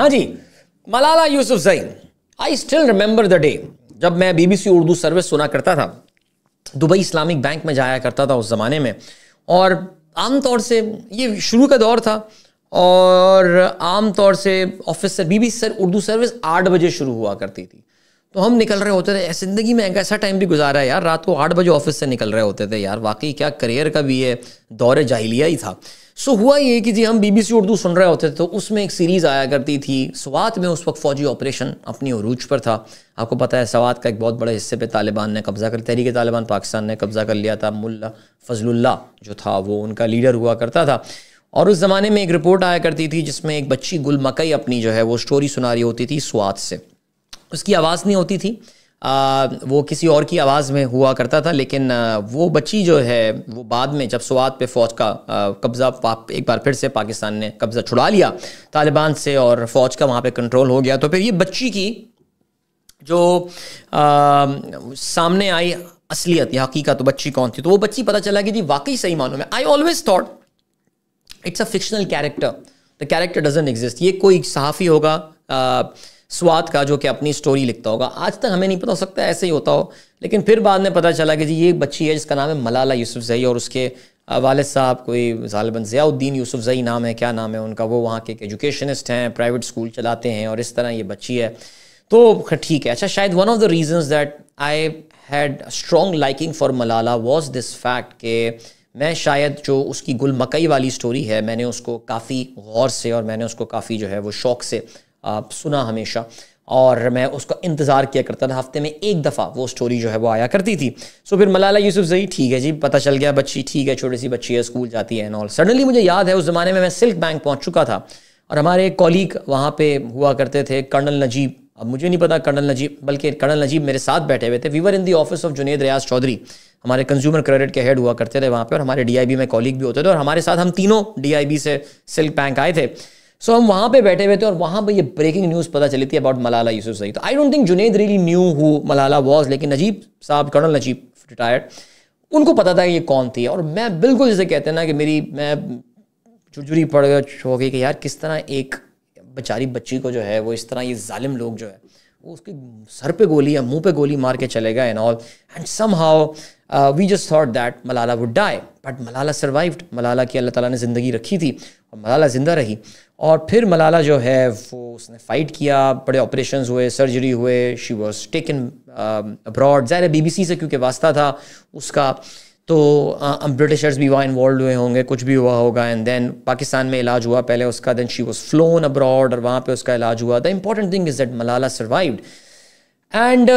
हाँ जी Malala Yousafzai I still remember the day जब मैं बीबीसी उर्दू सर्विस सुना करता था दुबई इस्लामिक बैंक में जाया करता था उस ज़माने में और आमतौर से ये शुरू का दौर था और आमतौर से ऑफिस से बीबीसी सर उर्दू सर्विस आठ बजे शुरू हुआ करती थी तो हम निकल रहे होते थे ज़िंदगी में एक ऐसा टाइम भी गुजारा है यार रात को आठ बजे ऑफिस से निकल रहे होते थे यार वाकई क्या करियर का भी ये दौर जाहिलिया ही था सो हुआ ये कि जी हम बीबीसी उर्दू सुन रहे होते थे तो उसमें एक सीरीज़ आया करती थी स्वात में उस वक्त फ़ौजी ऑपरेशन अपनी अरूज पर था आपको पता है स्वात का एक बहुत बड़े हिस्से पे तालिबान ने कब्ज़ा कर तहरीक तालिबान पाकिस्तान ने कब्ज़ा कर लिया था मुल्ला फजलुल्ला जो था वो उनका लीडर हुआ करता था और उस ज़माने में एक रिपोर्ट आया करती थी जिसमें एक बच्ची गुल मकई अपनी जो है वो स्टोरी सुना रही होती थी स्वात से उसकी आवाज़ नहीं होती थी आ, वो किसी और की आवाज़ में हुआ करता था लेकिन आ, वो बच्ची जो है वो बाद में जब स्वात पे फौज का कब्ज़ा एक बार फिर से पाकिस्तान ने कब्ज़ा छुड़ा लिया तालिबान से और फौज का वहाँ पे कंट्रोल हो गया तो फिर ये बच्ची की जो आ, सामने आई असलियत या हकीकत तो बच्ची कौन थी तो वो बच्ची पता चला कि जी वाकई सही मानो में I always thought it's a fictional character the character doesn't exist ये कोई सहाफ़ी होगा स्वाद का जो कि अपनी स्टोरी लिखता होगा आज तक हमें नहीं पता हो सकता ऐसे ही होता हो लेकिन फिर बाद में पता चला कि जी ये एक बच्ची है जिसका नाम है मलाला यूसुफ जई और उसके वालद साहब कोई ालबन ज़ियाउद्दीन यूसुफ जई नाम है क्या नाम है उनका वो वहाँ के एक एजुकेशनिस्ट हैं प्राइवेट स्कूल चलाते हैं और इस तरह ये बच्ची है तो ठीक है अच्छा शायद one of the reasons that I had strong liking for Malala was this fact के मैं शायद जो उसकी गुल मकई वाली स्टोरी है मैंने उसको काफ़ी गौर से और मैंने उसको काफ़ी जो है वो शौक़ से सुना हमेशा और मैं उसका इंतज़ार किया करता था हफ्ते में एक दफ़ा वो स्टोरी जो है वो आया करती थी सो फिर मलाला यूसुफ जई ठीक है जी पता चल गया बच्ची ठीक है छोटी सी बच्ची है स्कूल जाती है एंड ऑल सडनली मुझे याद है उस ज़माने में मैं सिल्क बैंक पहुँच चुका था और हमारे एक कॉलीग वहाँ पे हुआ करते थे कर्नल नजीब अब मुझे नहीं पता कर्नल नजीब बल्कि कर्नल नजीब मेरे साथ बैठे हुए थे we were in the office of Junaid Riaz Chaudhry हमारे कंज्यूमर क्रेडिट के हेड हुआ करते थे वहाँ पर और हमारे डी में कॉलीग भी होते थे और हमारे साथ हम तीनों डी से सिल्क बैंक आए थे सो हम वहां पे बैठे हुए थे और वहां पे ये ब्रेकिंग न्यूज पता चली थी अबाउट मलाला यूसुफ सही तो I don't think Junaid really knew who Malala was लेकिन नजीब साहब कर्नल नजीब रिटायर्ड उनको पता था कि ये कौन थी और मैं बिल्कुल जैसे कहते हैं ना कि मेरी मैं चुरचुरी पड़ गई हो गई कि यार किस तरह एक बेचारी बच्ची को जो है वो इस तरह ये जालिम लोग जो है वो उसके सर पे गोली या मुंह पे गोली मार के चले गए and all and somehow we just thought that Malala would die but Malala survived Malala की अल्लाह ताला ने ज़िंदगी रखी थी और मलाला ज़िंदा रही और फिर मलाला जो है वो उसने फ़ाइट किया बड़े ऑपरेशन हुए सर्जरी हुए शी वॉज टेकन अब्रॉड ज़ाहिर बी बी से क्योंकि वास्ता था उसका तो ब्रिटिशर्स भी वहाँ इन्वॉल्व हुए होंगे कुछ भी हुआ होगा एंड देन पाकिस्तान में इलाज हुआ पहले उसका then she was flown abroad और वहाँ पे उसका इलाज हुआ the important thing is that Malala survived and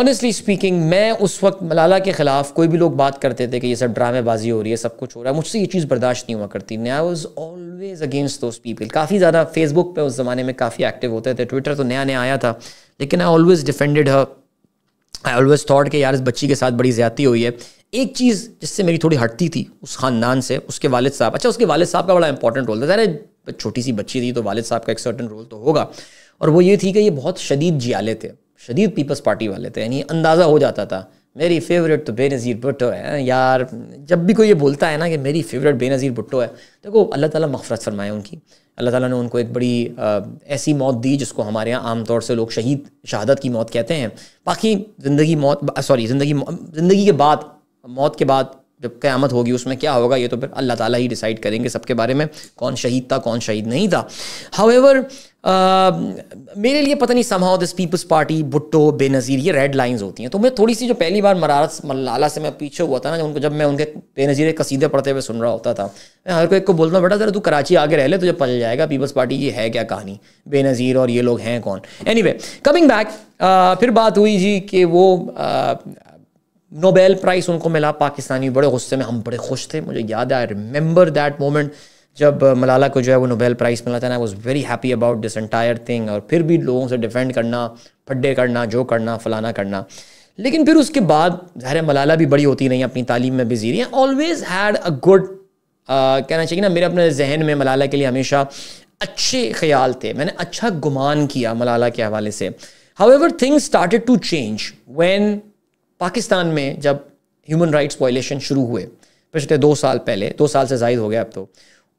honestly speaking मैं उस वक्त मलाला के ख़िलाफ़ कोई भी लोग बात करते थे कि ये सब ड्रामेबाजी हो रही है सब कुछ हो रहा है मुझसे ये चीज़ बर्दाश्त नहीं हुआ करती नया was always against those people काफ़ी ज़्यादा फेसबुक पे उस ज़माने में काफ़ी एक्टिव होते थे ट्विटर तो नया नया आया था लेकिन I always defended her I always thought कि यार इस बच्ची के साथ बड़ी ज़्यादा हुई है एक चीज़ जिससे मेरी थोड़ी हटती थी उस खानदान से उसके वालिद साहब अच्छा उसके वालिद साहब का बड़ा इंपॉर्टेंट रोल था ज़रा छोटी सी बच्ची थी तो वालिद साहब का एक सर्टन रोल तो होगा और वो ये थी कि ये बहुत शदीद जियाले थे शदीद पीपल्स पार्टी वाले थे यानी अंदाज़ा हो जाता था मेरी फेवरेट तो बेनज़ीर भुट्टो है यार जब भी कोई ये बोलता है ना कि मेरी फेवरेट बेनज़ीर भुट्टो है देखो तो अल्लाह ताला मफरत फरमाए उनकी अल्लाह ताला ने उनको एक बड़ी आ, ऐसी मौत दी जिसको हमारे यहाँ आम तौर से लोग शहीद शहादत की मौत कहते हैं बाकी ज़िंदगी मौत सॉरी ज़िंदगी ज़िंदगी के बाद मौत के बाद जब क़्यामत होगी उसमें क्या होगा ये तो फिर अल्लाह ताला ही डिसाइड करेंगे सबके बारे में कौन शहीद था कौन शहीद नहीं था हावेवर मेरे लिए पता नहीं समहाउ दिस पीपल्स पार्टी भुट्टो बेनज़ीर ये रेड लाइंस होती हैं तो मैं थोड़ी सी जो पहली बार मरारत मलाला से मैं पीछे हुआ था ना उनको जब मैं उनके बेनज़ीर कसीदे पढ़ते हुए सुन रहा होता था मैं हर को एक को बोलता हूँ बेटा ज़रा तू कराची आगे रह ले तुझे पल जाएगा पीपल्स पार्टी ये है क्या कहानी बेनज़ीर और ये लोग हैं कौन एनी वे कमिंग बैक फिर बात हुई जी कि वो नोबेल प्राइज़ उनको मिला पाकिस्तानी बड़े गुस्से में हम बड़े खुश थे मुझे याद है आई रिमेंबर दैट मोमेंट जब मलाला को जो है वो नोबेल प्राइज़ मिला था ना was very happy about this entire thing और फिर भी लोगों से डिफेंड करना फड्डे करना जो करना फलाना करना लेकिन फिर उसके बाद ज़ाहिर मलाला भी बड़ी होती रही अपनी तालीम में बिजी रही ऑलवेज़ हैड अ गुड कहना चाहिए ना मेरे अपने जहन में मलाला के लिए हमेशा अच्छे ख्याल थे मैंने अच्छा गुमान किया मलाला के हवाले से however things started to change when Pakistan में जब ह्यूमन राइट्स वायलेशन शुरू हुए पिछले दो साल पहले दो साल से जायद हो गया अब तो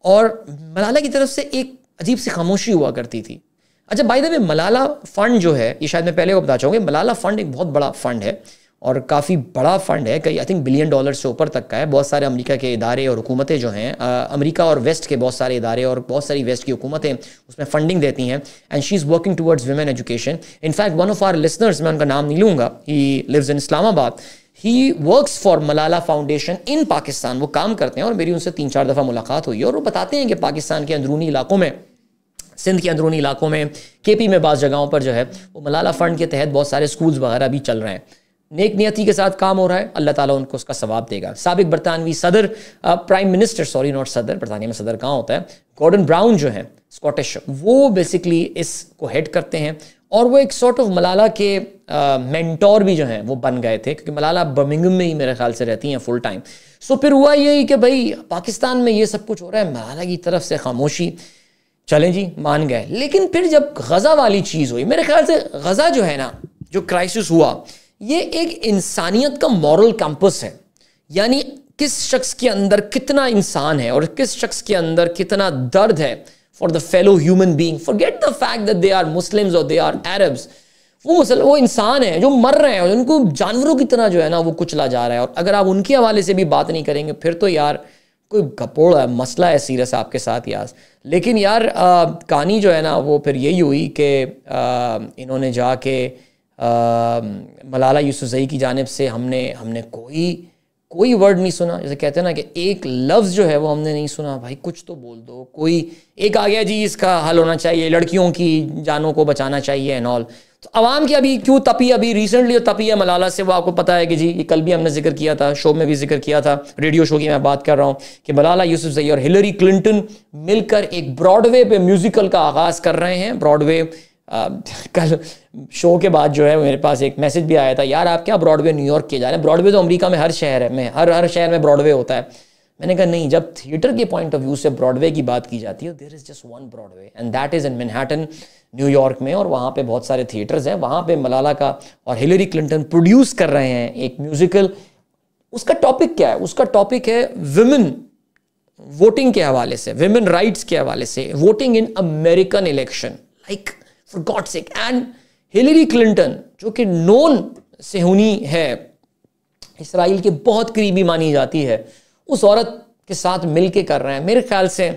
और मलाला की तरफ से एक अजीब सी खामोशी हुआ करती थी अच्छा by the way Malala fund जो है ये शायद मैं पहले को बता चाहूँगी मलाला फंड एक बहुत बड़ा फंड है और काफ़ी बड़ा फंड है कई आई थिंक बिलियन डॉलर से ऊपर तक का है बहुत सारे अमेरिका के इदारे और हुकूमतें जो हैं अमेरिका और वेस्ट के बहुत सारे इदारे और बहुत सारी वेस्ट की हुकूमतें उसमें फंडिंग देती हैं and she is working towards women education in fact one of our listeners मैं उनका नाम नहीं लूँगा he lives in Islamabad he works for Malala foundation in Pakistan वो काम करते हैं और मेरी उनसे तीन चार दफ़ा मुलाकात हुई और वो बताते हैं कि पाकिस्तान के अंदरूनी इलाकों में सिंध के अंदरूनी इलाकों में केपी में बाज़ जगहों पर जो है वो मलाला फंड के तहत बहुत सारे स्कूल्स वगैरह भी चल रहे हैं नेक नियति के साथ काम हो रहा है अल्लाह ताला उनको उसका सवाब देगा सबक बरतानवी सदर प्राइम मिनिस्टर सॉरी नॉट सदर बरतानिया में सदर कहाँ होता है गॉर्डन ब्राउन जो है स्कॉटिश वो बेसिकली इसको हेड करते हैं और वो एक सॉर्ट ऑफ मलाला के मेंटोर भी जो हैं वो बन गए थे क्योंकि मलाला बर्मिंगम में ही मेरे ख्याल से रहती हैं फुल टाइम सो फिर हुआ यही कि भाई पाकिस्तान में ये सब कुछ हो रहा है मलाला की तरफ से खामोशी चलें जी मान गए लेकिन फिर जब गज़ा वाली चीज़ हुई मेरे ख्याल से गज़ा जो है ना जो क्राइसिस हुआ ये एक इंसानियत का मॉरल कैंपस है यानी किस शख्स के अंदर कितना इंसान है और किस शख्स के अंदर कितना दर्द है for the fellow human being forget the fact that they are Muslims और दे आर अरब्स वो मुसल वो इंसान है जो मर रहे हैं उनको जानवरों की तरह जो है ना वो कुचला जा रहा है और अगर आप उनके हवाले से भी बात नहीं करेंगे फिर तो यार कोई कपोड़ा है मसला है सीरियस आपके साथ यार लेकिन यार कहानी जो है ना वो फिर यही हुई कि इन्होंने जाके मलाला यूसुजई की जानब से हमने हमने कोई कोई वर्ड नहीं सुना जैसे कहते हैं ना कि एक लफ्ज़ जो है वो हमने नहीं सुना भाई कुछ तो बोल दो कोई एक आ गया जी इसका हल होना चाहिए लड़कियों की जानों को बचाना चाहिए एंड ऑल तो आवाम की अभी क्यों तपी अभी रिसेंटली तपी है मलाला से वो आपको पता है कि जी ये कल भी हमने जिक्र किया था शो में भी जिक्र किया था रेडियो शो की मैं बात कर रहा हूँ कि मलाला जई और हिलरी क्लिंटन मिलकर एक ब्रॉडवे पे म्यूज़िकल का आगाज़ कर रहे हैं ब्रॉडवे Um, कल शो के बाद जो है मेरे पास एक मैसेज भी आया था यार आप क्या ब्रॉडवे न्यूयॉर्क किए जा रहे हैं ब्रॉडवे तो अमेरिका में हर शहर में हर हर शहर में ब्रॉडवे होता है मैंने कहा नहीं जब थिएटर के पॉइंट ऑफ व्यू से ब्रॉडवे की बात की जाती है there is just one Broadway and that is in Manhattan New York में और वहाँ पे बहुत सारे थिएटर्स हैं वहाँ पे मलाला का और हिलरी क्लिंटन प्रोड्यूस कर रहे हैं एक म्यूजिकल उसका टॉपिक क्या है उसका टॉपिक है वुमेन वोटिंग के हवाले से वुमेन राइट्स के हवाले से voting in American election like for God sake and Hillary Clinton जो कि नॉन सेहूनी है इसराइल के बहुत करीबी मानी जाती है उस औरत के साथ मिल के कर रहे हैं मेरे ख्याल से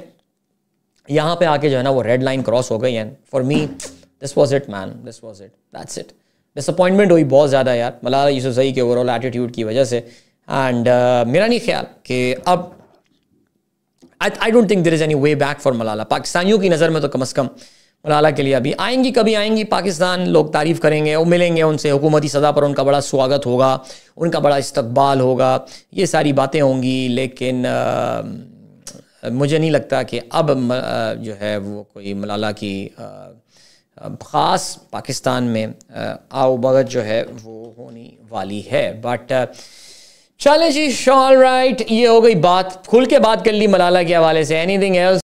यहाँ पे आके जो है ना वो रेड लाइन क्रॉस हो गई है for me this was it man this was it that's it disappointment हुई बहुत ज़्यादा यार मलाला यूसुफई के ओवरऑल एटीट्यूड की वजह से एंड uh, मेरा नहीं ख्याल कि अब I don't think there is any way back for Malala पाकिस्तानियों की नज़र में तो कम अज़ कम मलाला के लिए अभी आएंगी कभी आएंगी पाकिस्तान लोग तारीफ़ करेंगे वो मिलेंगे उनसे हुकूमती सदा पर उनका बड़ा स्वागत होगा उनका बड़ा इस्तबाल होगा ये सारी बातें होंगी लेकिन आ, मुझे नहीं लगता कि अब आ, जो है वो कोई मलाला की ख़ास पाकिस्तान में आओ भगत जो है वो होने वाली है बट चले जी शॉल राइट ये हो गई बात खुल के बात कर ली मलाला के हवाले से एनी एल्स